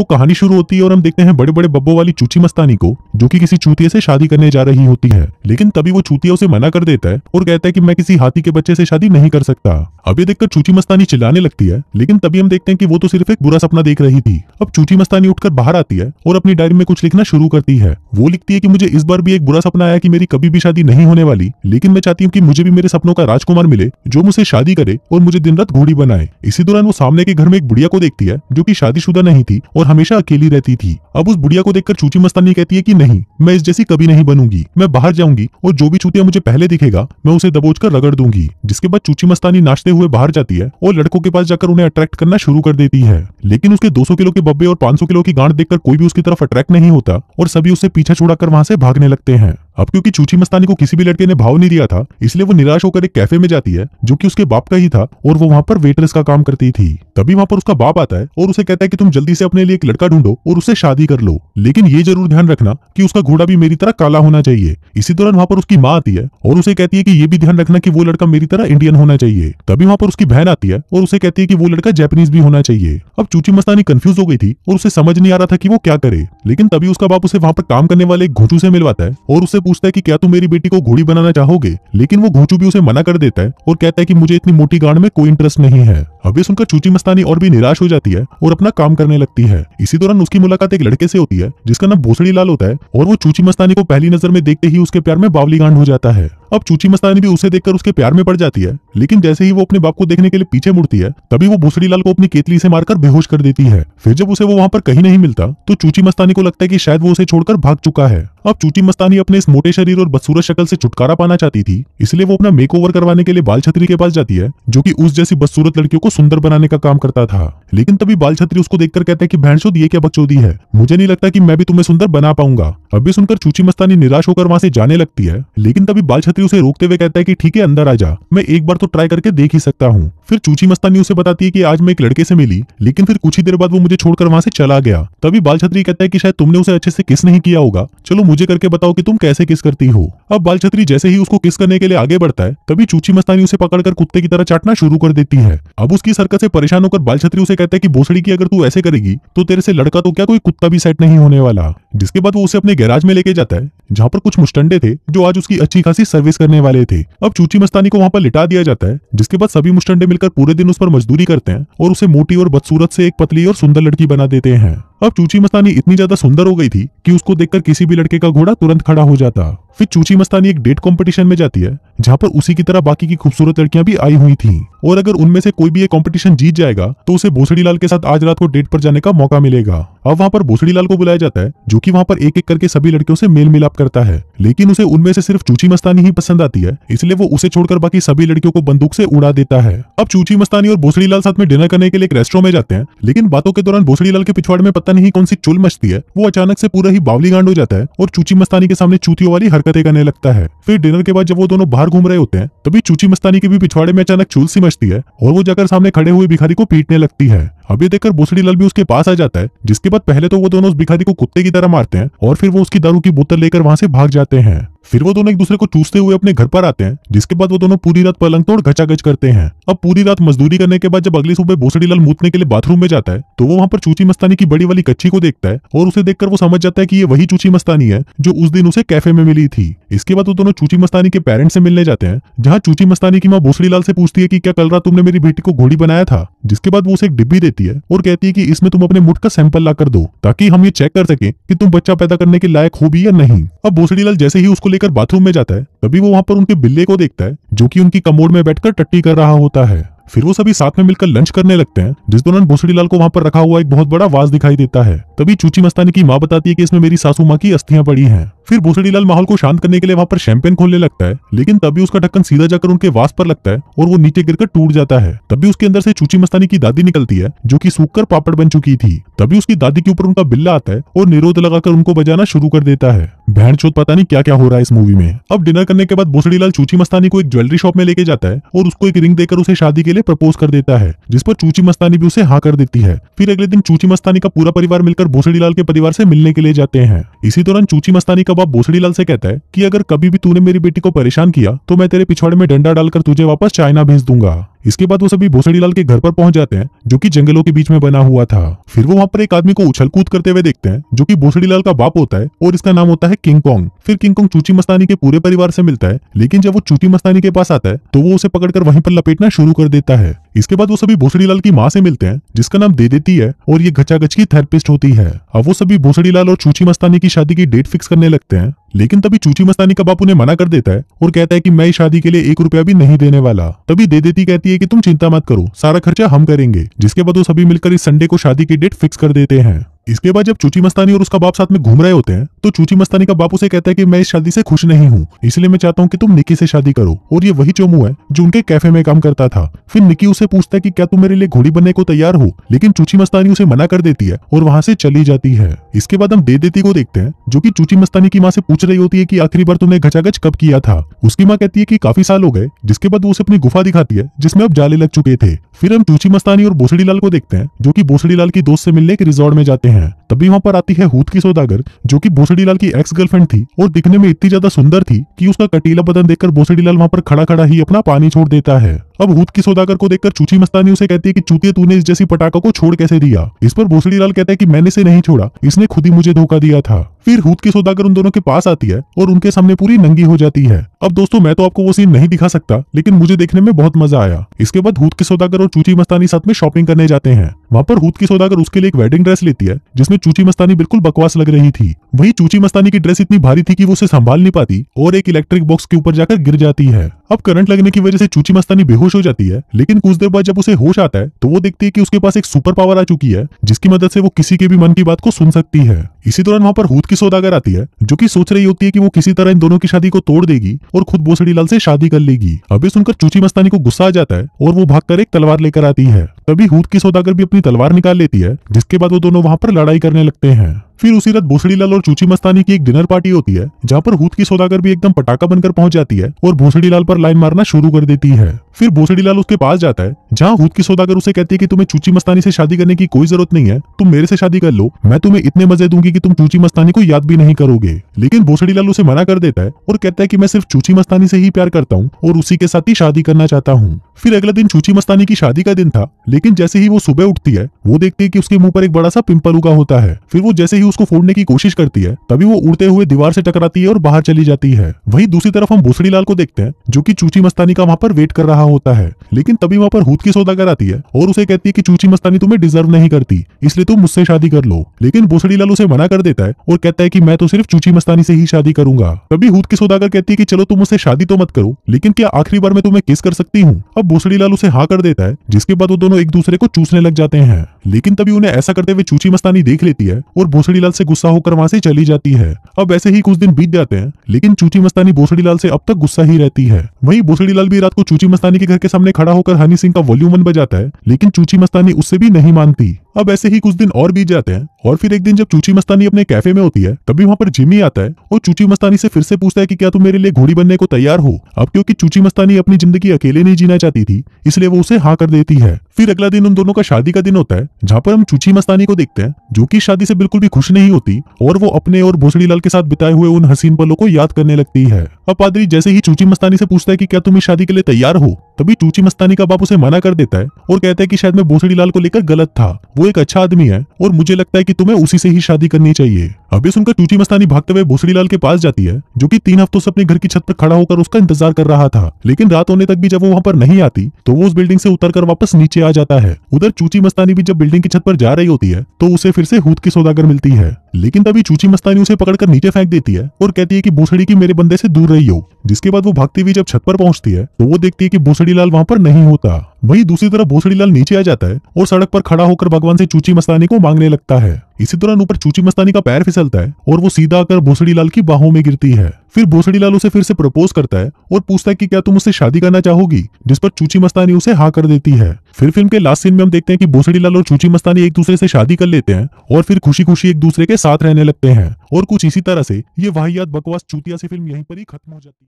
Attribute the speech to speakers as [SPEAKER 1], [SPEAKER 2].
[SPEAKER 1] तो कहानी शुरू होती है और हम देखते हैं बड़े बड़े बब्बो वाली चूची मस्तानी को जो कि किसी चूतिए से शादी करने जा रही होती है लेकिन तभी वो चूतिया उसे मना कर देता है और कहता है कि मैं किसी हाथी के बच्चे से शादी नहीं कर सकता अब ये देखकर चूची मस्तानी चिल्लाने लगती है लेकिन तभी हम देखते हैं कि वो तो सिर्फ एक बुरा सपना देख रही थी अब चूची मस्तानी उठकर बाहर आती है और अपनी डायरी में कुछ लिखना शुरू करती है वो लिखती है की मुझे इस बार भी एक बुरा सपना आया की मेरी कभी भी शादी नहीं होने वाली लेकिन मैं चाहती हूँ की मुझे भी मेरे सपनों का राजकुमार मिले जो मुझे शादी करे और मुझे दिन रात घोड़ी बनाए इसी दौरान वो सामने के घर में एक बुढ़िया को देखती है जो की शादी नहीं थी और हमेशा अकेली रहती थी अब उस बुढ़िया को देखकर चूची मस्तानी कहती है कि नहीं मैं इस जैसी कभी नहीं बनूंगी मैं बाहर जाऊंगी और जो भी चूतिया मुझे पहले दिखेगा मैं उसे कर रगड़ दूंगी जिसके बाद चूची मस्तानी नाचते हुए बाहर जाती है और लड़कों के पास जाकर उन्हें अट्रैक्ट करना शुरू कर देती है लेकिन उसके दो किलो के बब्बे और पांच किलो की गांठ देखकर कोई भी उसकी तरफ अट्रैक्ट नहीं होता और सभी उसे पीछा छुड़ा वहां से भागने लगते हैं अब क्योंकि चूची मस्तानी को किसी भी लड़के ने भाव नहीं दिया था इसलिए वो निराश होकर एक कैफे में जाती है जो कि उसके बाप का ही था और वो वहाँ पर वेटरेस का काम करती थी तभी वहाँ पर उसका बाप आता है और उसे कहता है कि तुम जल्दी से अपने लिए एक लड़का ढूंढो और उसे शादी कर लो लेकिन ये जरूर ध्यान रखना की उसका घोड़ा भी मेरी तरह काला होना चाहिए इसी दौरान वहाँ पर उसकी माँ आती है और उसे कहती है की ये भी ध्यान रखना की वो लड़का मेरी तरह इंडियन होना चाहिए तभी वहाँ पर उसकी बहन आती है और उसे कहती है की वो लड़का जैपनीज भी होना चाहिए अब चूची मस्तानी कंफ्यूज हो गई थी और उसे समझ नहीं आ रहा था की वो क्या करे लेकिन तभी उसका बाप उसे वहाँ पर काम करने वाले एक घोटू से मिलवाता है और उसे पूछता है कि क्या तुम मेरी बेटी को घोड़ी बनाना चाहोगे लेकिन वो घोचू भी उसे मना कर देता है और कहता है कि मुझे इतनी मोटी गाड़ में कोई इंटरेस्ट नहीं है हबे सुनकर चूची मस्तानी और भी निराश हो जाती है और अपना काम करने लगती है इसी दौरान उसकी मुलाकात एक लड़के से होती है जिसका नाम भोसड़ी लाल होता है और वो चूची मस्तानी को पहली नजर में देखते ही उसके प्यार में बावली गांड हो जाता है अब चूची मस्तानी भी उसे देखकर उसके प्यार में पड़ जाती है लेकिन जैसे ही वो अपने बाप को देखने के लिए पीछे मुड़ती है तभी वो भूसड़ी लाल को अपनी केतली से मारकर बेहोश कर देती है फिर जब उसे वो वहाँ पर कहीं नहीं मिलता तो चूची मस्तानी को लगता है की शायद वो उसे छोड़कर भाग चुका है अब चूची मस्तानी अपने इस मोटे शरीर और बदसूरत शक्ल से छुटकारा पाना चाहती थी इसलिए वो अपना मेक करवाने के लिए बाल छतरी के पास जाती है जो की उस जैसी बदसूरत लड़कियों को सुंदर बनाने का काम करता था लेकिन तभी बाल छत्री उसको देखकर कहता है कि भैंस दिए क्या बकचोदी है मुझे नहीं लगता कि मैं भी तुम्हें सुंदर बना पाऊंगा अभी सुनकर चूची मस्तानी निराश होकर वहां से जाने लगती है लेकिन तभी बाल छत्री उसे रोकते हुए कहता है कि ठीक है अंदर आ जा मैं एक बार तो ट्राई करके देख ही सकता हूँ फिर चूची मस्तानी उसे बताती है कि आज मैं एक लड़के से मिली लेकिन फिर कुछ ही देर बाद वो मुझे छोड़कर वहाँ से चला गया तभी बाल छत्री कहता है कि शायद तुमने उसे अच्छे से किस नहीं किया होगा चलो मुझे करके बताओ कि तुम कैसे किस करती हो अब बाल छत्री जैसे ही उसको किस करने के लिए आगे बढ़ता है तभी चूची मस्तानी उसे पकड़कर कुत्ते की तरह चाटना शुरू कर देती है अब उसकी सरकत से परेशान होकर बाल छत्री उसे कहता है की भोसड़ी की अगर तू ऐसे करेगी तो तेरे से लड़का तो क्या कोई कुत्ता भी सेट नहीं होने वाला जिसके बाद वो उसे अपने गैराज में लेके जाता है जहाँ पर कुछ मुस्टंडे थे जो आज उसकी अच्छी खासी सर्विस करने वाले थे अब चूची मस्तानी को वहाँ पर लिटा दिया जाता है जिसके बाद सभी मुस्टंडे मिलकर पूरे दिन उस पर मजदूरी करते हैं और उसे मोटी और बदसूरत से एक पतली और सुंदर लड़की बना देते हैं अब चूची मस्तानी इतनी ज्यादा सुंदर हो गई थी कि उसको देखकर किसी भी लड़के का घोड़ा तुरंत खड़ा हो जाता फिर चूची मस्तानी एक डेट कॉम्पिटिशन में जाती है जहाँ पर उसी की तरह बाकी की खूबसूरत लड़कियां भी आई हुई थी और अगर उनमें से कोई भी ये कॉम्पिटिशन जीत जाएगा तो उसे भोसड़ी लाल के साथ आज रात को डेट पर जाने का मौका मिलेगा अब वहाँ पर भोसड़ी लाल को बुलाया जाता है जो की वहाँ पर एक एक करके सभी लड़कियों से मेल मिलाप करता है लेकिन उसे उनमें से सिर्फ चूची मस्तानी ही पसंद आती है इसलिए वो उसे छोड़कर बाकी सभी लड़कियों को बंदूक से उड़ा देता है अब चूची मस्तानी और भोसड़ी लाल साथ में डिनर करने के लिए एक रेस्टोरेंट में जाते हैं लेकिन बातों के दौरान भोसड़ी लाल के पिछवाड़ में पता नहीं कौन सी चुल मचती है वो अचानक से पूरा ही बावली गांड हो जाता है और चूची मस्तानी के सामने चूतियों वाली हरकतें करने लगता है फिर डिनर के बाद जब वो दोनों बाहर घूम रहे होते हैं तभी चूची मस्तानी के भी पिछवाड़े में अचानक चूल सी मचती है और वो जाकर सामने खड़े हुए भिखारी को पीटने लगती है अब ये देखकर भूसड़ी लाल भी उसके पास आ जाता है जिसके बाद पहले तो वो दोनों उस भिखारी को कुत्ते की तरह मारते हैं और फिर वो उसकी दारू की बोतल लेकर वहां से भाग जाते हैं फिर वो दोनों एक दूसरे को चूसते हुए अपने घर पर आते हैं जिसके बाद वो दोनों पूरी रात पलंग तोड़ घचाघच करते हैं अब पूरी रात मजदूरी करने के बाद जब अगली सुबह भूसड़ी लाल मूतने के लिए बाथरूम में जाता है तो वो वहाँ पर चूची मस्तानी की बड़ी वाली कच्ची को देखता है और उसे देखकर वो समझ जाता है की ये वही चूची मस्तानी है जो उस दिन उसे कैफे में मिली थी इसके बाद वो दोनों चूची मस्तानी के पेरेंट्स से मिलने जाते हैं जहाँ चूची मस्तानी की माँ भूसड़ी लाल से पूछती है की क्या कल रात तुमने मेरी बेटी को घोड़ी बनाया था जिसके बाद वो उसे एक डिब्बी देती है और कहती है की इसमें तुम अपने मुठ का सैंपल ला कर दो ताकि हम ये चेक कर सके की तुम बच्चा पैदा करने के लायक हो भी या नहीं अब भूसड़ी लाल जैसे ही उसको लेकर बाथरूम में जाता है तभी वो वहाँ पर उनके बिल्ले को देखता है जो की उनकी कमोड में बैठकर टट्टी कर रहा होता है फिर वो सभी साथ में मिलकर लंच करने लगते हैं जिस दौरान भोसड़ीलाल को वहाँ पर रखा हुआ एक बहुत बड़ा वास दिखाई देता है तभी चूची मस्तानी की माँ बताती है कि इसमें मेरी सासू माँ की अस्थियां पड़ी हैं फिर भोसड़ीलाल माहौल को शांत करने के लिए वहाँ पर शैंपेन खोलने लगता है लेकिन तभी उसका ढक्कन सीधा जाकर उनके वास पर लगता है और वो नीचे गिर टूट जाता है तभी उसके अंदर से चूची मस्तानी की दादी निकलती है जो की सूख पापड़ बन चुकी थी तभी उसकी दादी के ऊपर उनका बिल्ला आता है और निरोध लगाकर उनको बजाना शुरू कर देता है बहन चोत पता नहीं क्या क्या हो रहा है इस मूवी में अब डिनर करने के बाद भोसड़ी लाल चूची मस्तानी को एक ज्वेलरी शॉप में लेके जाता है और उसको एक रिंग देकर उसे शादी के लिए प्रपोज कर देता है जिस पर चूची मस्तानी भी उसे हाँ कर देती है फिर अगले दिन चूची मस्तानी का पूरा परिवार मिलकर भोसड़ी लाल के परिवार से मिलने के लिए जाते हैं इसी दौरान चूची मस्तानी का बाप भोसड़ी लाल से कहता है की अगर कभी भी तूने मेरी बेटी को परेशान किया तो मैं तेरे पिछवाड़े में डंडा डालकर तुझे वापस चाइना भेज दूंगा इसके बाद वो सभी भोसड़ी लाल के घर पर पहुंच जाते हैं जो कि जंगलों के बीच में बना हुआ था फिर वो वहां पर एक आदमी को उछल कूद करते हुए देखते हैं जो कि भोसड़ी लाल का बाप होता है और इसका नाम होता है किंग कॉन्ग फिर किंग कॉन्ग चूची मस्तानी के पूरे परिवार से मिलता है लेकिन जब वो चूची मस्तानी के पास आता है तो वो उसे पकड़कर वहीं पर लपेटना शुरू कर देता है इसके बाद वो सभी लाल की माँ से मिलते हैं जिसका नाम दे देती है और ये गच की थेरेपिस्ट होती है अब वो सभी लाल और चूची मस्तानी की शादी की डेट फिक्स करने लगते हैं लेकिन तभी चूची मस्तानी का बाप उन्हें मना कर देता है और कहता है कि मैं इस शादी के लिए एक रुपया भी नहीं देने वाला तभी दे देती कहती है कि तुम चिंता मत करो सारा खर्चा हम करेंगे जिसके बाद वो सभी मिलकर इस संडे को शादी की डेट फिक्स कर देते हैं इसके बाद जब चूची मस्तानी और उसका बाप साथ में घूम रहे होते हैं तो चूची मस्तानी का बाप उसे कहता है कि मैं इस शादी से खुश नहीं हूँ इसलिए मैं चाहता हूँ कि तुम निकी से शादी करो और ये वही चोमू है जो उनके कैफे में काम करता था फिर निकी उसे पूछता है कि क्या तुम मेरे लिए घोड़ी बनने को तैयार हो लेकिन चूची मस्तानी उसे मना कर देती है और वहाँ से चली जाती है इसके बाद हम दे देती को देखते हैं जो की चूची मस्तानी की माँ से पूछ रही होती है की आखिरी बार तुमने घचागच कब किया था उसकी माँ कहती है की काफी साल हो गए जिसके बाद वो उसे अपनी गुफा दिखाती है जिसमें अब जाले लग चुके थे फिर हम चूची मस्तानी और बोसड़ी लाल को देखते हैं जो की बोसड़ी लाल की दोस्त से मिलने के रिजॉर्ट में जाते हैं हैं तभी वहाँ पर आती है हूत की सौदागर जो कि भोसडीलाल की एक्स गर्लफ्रेंड थी और दिखने में इतनी ज्यादा सुंदर थी कि उसका कटीला बदन देखकर भोसडीलाल वहाँ पर खड़ा खड़ा ही अपना पानी छोड़ देता है अब हूत की सौदागर को देखकर चूची मस्तानी उसे कहती है कि चूतिया तूने इस जैसी पटाखा को छोड़ कैसे दिया इस पर भोसडीलाल कहता है कि मैंने इसे नहीं छोड़ा इसने खुद ही मुझे धोखा दिया था फिर हूत की सौदागर उन दोनों के पास आती है और उनके सामने पूरी नंगी हो जाती है अब दोस्तों मैं तो आपको वो सीन नहीं दिखा सकता लेकिन मुझे देखने में बहुत मजा आया इसके बाद हूत की सौदागर और चूची मस्तानी साथ में शॉपिंग करने जाते हैं वहां पर हूत की सौदागर उसके लिए एक वेडिंग ड्रेस लेती है जिसमें चूची मस्तानी बिल्कुल बकवास लग रही थी वही चूची मस्तानी की ड्रेस इतनी भारी थी कि वो उसे संभाल नहीं पाती और एक इलेक्ट्रिक बॉक्स के ऊपर जाकर गिर जाती है अब करंट लगने की वजह से चूची मस्तानी बेहोश हो जाती है लेकिन कुछ देर बाद जब उसे होश आता है तो वो देखती है कि उसके पास एक सुपर पावर आ चुकी है जिसकी मदद से वो किसी के भी मन की बात को सुन सकती है इसी दौरान वहाँ पर हूत की सौदागर आती है जो की सोच रही होती है की वो किसी तरह इन दोनों की शादी को तोड़ देगी और खुद बोसड़ी लाल से शादी कर लेगी अभी सुनकर चूची मस्तानी को गुस्सा आ जाता है और वो भाग एक तलवार लेकर आती है तभी हूत की सौदागर भी अपनी तलवार निकाल लेती है जिसके बाद वो दोनों वहाँ पर लड़ाई करने लगते हैं फिर उसी रात भूसड़ीलाल और चूची मस्तानी की एक डिनर पार्टी होती है जहाँ पर हूत की सौदागर भी एकदम पटाखा बनकर पहुंच जाती है और भूसड़ीलाल पर लाइन मारना शुरू कर देती है फिर भूसड़ीलाल उसके पास जाता है जहाँ हूत की सौदागर उसे कहती है कि तुम्हें चूची मस्तानी से शादी करने की कोई जरूरत नहीं है तुम मेरे से शादी कर लो मैं तुम्हें इतने मजे दूंगी कि तुम चूची मस्तानी को याद भी नहीं करोगे लेकिन भूसड़ीलाल उसे मना कर देता है और कहता है कि मैं सिर्फ चूची मस्तानी से ही प्यार करता हूँ और उसी के साथ ही शादी करना चाहता हूँ फिर अगला दिन चूची मस्तानी की शादी का दिन था लेकिन जैसे ही वो सुबह उठती है वो देखती है कि उसके मुंह पर एक बड़ा सा पिंपल उगा होता है फिर वो जैसे ही उसको फोड़ने की कोशिश करती है तभी वो उड़ते हुए दीवार से टकराती है और बाहर चली जाती है वही दूसरी तरफ हम भूसड़ी को देखते हैं जो की चूची मस्तानी का वहाँ पर वेट कर रहा होता है लेकिन तभी वहाँ पर हूत की सौदा कराती है और उसे कहती है की चूची मस्तानी तुम्हें डिजर्व नहीं करती इसलिए तुम मुझसे शादी कर लो लेकिन भूसड़ी उसे मना कर देता है और कहता है की मैं तो सिर्फ चूची मस्तानी से ही शादी करूंगा तभी हूत की सौदागर कहती है की चलो तुम मुझसे शादी तो मत करो लेकिन क्या आखिरी बार मैं तुम्हें किस कर सकती हूँ अब भूसड़ी उसे हाँ कर देता है जिसके बाद वो दोनों एक दूसरे को चूसने लग जाते हैं लेकिन तभी उन्हें ऐसा करते हुए चूची मस्तानी देख लेती है और भूसड़ी बोसड़ीलाल से गुस्सा होकर वहां से चली जाती है अब वैसे ही कुछ दिन बीत जाते हैं लेकिन चूची मस्तानी बोसड़ी लाल से अब तक गुस्सा ही रहती है वही बोसड़ी लाल भी रात को चूची मस्तानी के घर के सामने खड़ा होकर हनी सिंह का वॉल्यूम वन बजाता है लेकिन चूची मस्तानी उससे भी नहीं मानती अब ऐसे ही कुछ दिन और बीत जाते हैं और फिर एक दिन जब चूची मस्तानी अपने कैफे में होती है तभी वहाँ पर जिमी आता है और चूची मस्तानी से फिर से पूछता है कि क्या तुम मेरे लिए घोड़ी बनने को तैयार हो अब क्योंकि चूची मस्तानी अपनी जिंदगी अकेले नहीं जीना चाहती थी इसलिए वो उसे हाँ कर देती है फिर अगला दिन उन दोनों का शादी का दिन होता है जहाँ पर हम चूची मस्तानी को देखते हैं जो की शादी से बिल्कुल भी खुश नहीं होती और वो अपने और भोसड़ी लाल के साथ बिताए हुए उन हसीन पलों को याद करने लगती है अब पादरी जैसे ही चूची मस्तानी से पूछता है कि क्या तुम इस शादी के लिए तैयार हो तभी चूची मस्तानी का बाप उसे मना कर देता है और कहता है कि शायद मैं भोसड़ी लाल को लेकर गलत था वो एक अच्छा आदमी है और मुझे लगता है कि तुम्हें उसी से ही शादी करनी चाहिए अभी सुनकर चूची मस्तानी भागते हुए भोसड़ी लाल के पास जाती है जो की तीन हफ्तों से अपने घर की छत पर खड़ा होकर उसका इंतजार कर रहा था लेकिन रात होने तक भी जब वो वहाँ पर नहीं आती तो वो उस बिल्डिंग से उतर वापस नीचे आ जाता है उधर चूची मस्तानी भी जब बिल्डिंग की छत पर जा रही होती है तो उसे फिर से हूद की सौदागर मिलती है लेकिन तभी चूची मस्तानी उसे पकड़कर नीचे फेंक देती है और कहती है कि भूसड़ी की मेरे बंदे से दूर रही हो जिसके बाद वो भागती हुई जब छत पर पहुंचती है तो वो देखती है कि भूसड़ी लाल वहां पर नहीं होता वहीं दूसरी तरफ भूसड़ी लाल नीचे आ जाता है और सड़क पर खड़ा होकर भगवान से चूची मस्तानी को मांगने लगता है इसी दौरान ऊपर चूची मस्तानी का पैर फिसलता है और वो सीधा आकर भोसड़ी लाल की बाहों में गिरती है फिर भोसड़ी लाल उसे फिर से प्रपोज करता है और पूछता है कि क्या तुम उससे शादी करना चाहोगी जिस पर चूची मस्तानी उसे हाँ कर देती है फिर फिल्म के लास्ट सीन में हम देखते हैं कि भोसड़ी लाल और चूची मस्तानी एक दूसरे से शादी कर लेते हैं और फिर खुशी खुशी एक दूसरे के साथ रहने लगते हैं और कुछ इसी तरह से ये वाहियात बकवास चूतिया से फिल्म यहीं पर ही खत्म हो जाती है